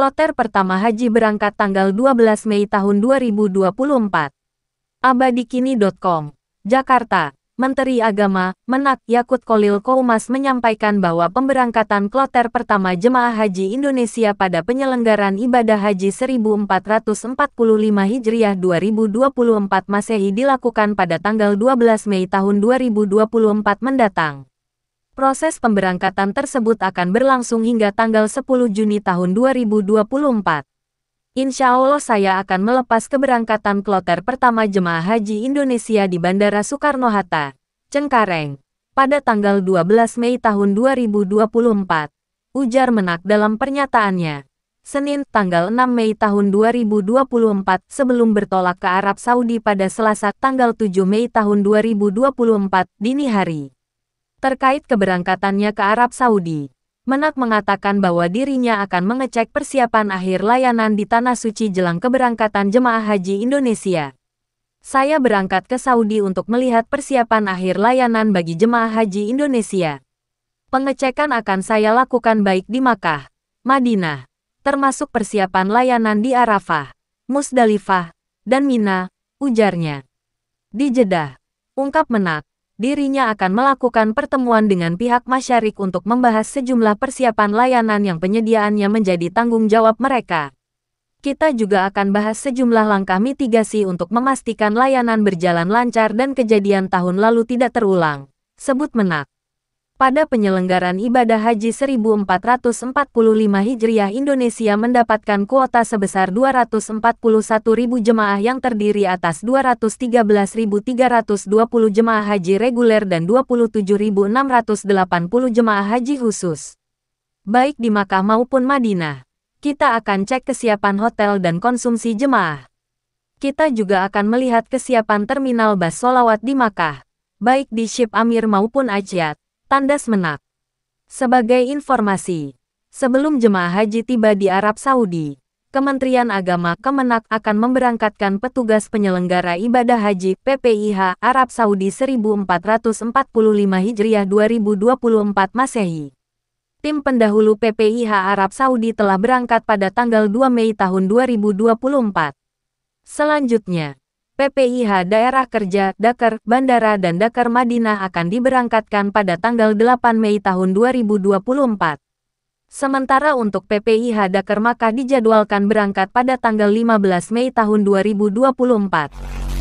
Kloter pertama haji berangkat tanggal 12 Mei tahun 2024. Abadikini.com, Jakarta, Menteri Agama, Menak Yakut Kolil Koumas menyampaikan bahwa pemberangkatan kloter pertama jemaah haji Indonesia pada penyelenggaran ibadah haji 1445 Hijriah 2024 Masehi dilakukan pada tanggal 12 Mei tahun 2024 mendatang. Proses pemberangkatan tersebut akan berlangsung hingga tanggal 10 Juni tahun 2024. Insya Allah saya akan melepas keberangkatan kloter pertama Jemaah Haji Indonesia di Bandara Soekarno-Hatta, Cengkareng, pada tanggal 12 Mei tahun 2024, ujar Menak dalam pernyataannya. Senin, tanggal 6 Mei tahun 2024, sebelum bertolak ke Arab Saudi pada Selasa, tanggal 7 Mei tahun 2024, dini hari terkait keberangkatannya ke Arab Saudi. Menak mengatakan bahwa dirinya akan mengecek persiapan akhir layanan di Tanah Suci jelang keberangkatan jemaah haji Indonesia. Saya berangkat ke Saudi untuk melihat persiapan akhir layanan bagi jemaah haji Indonesia. Pengecekan akan saya lakukan baik di Makkah, Madinah, termasuk persiapan layanan di Arafah, Musdalifah, dan Mina, ujarnya. Di Jeddah, ungkap Menak, dirinya akan melakukan pertemuan dengan pihak Masyarik untuk membahas sejumlah persiapan layanan yang penyediaannya menjadi tanggung jawab mereka. Kita juga akan bahas sejumlah langkah mitigasi untuk memastikan layanan berjalan lancar dan kejadian tahun lalu tidak terulang, sebut Menak pada penyelenggaran ibadah haji 1445 Hijriah Indonesia mendapatkan kuota sebesar 241.000 jemaah yang terdiri atas 213.320 jemaah haji reguler dan 27.680 jemaah haji khusus. Baik di Makkah maupun Madinah, kita akan cek kesiapan hotel dan konsumsi jemaah. Kita juga akan melihat kesiapan terminal bas solawat di Makkah, baik di Ship Amir maupun Ajiat. Tandas Menak. Sebagai informasi, sebelum jemaah haji tiba di Arab Saudi, Kementerian Agama Kemenak akan memberangkatkan petugas penyelenggara ibadah haji PPIH Arab Saudi 1445 Hijriah 2024 Masehi. Tim pendahulu PPIH Arab Saudi telah berangkat pada tanggal 2 Mei tahun 2024. Selanjutnya, PPIH Daerah Kerja, Dakar, Bandara dan Dakar Madinah akan diberangkatkan pada tanggal 8 Mei tahun 2024. Sementara untuk PPIH Dakar Makkah dijadwalkan berangkat pada tanggal 15 Mei tahun 2024.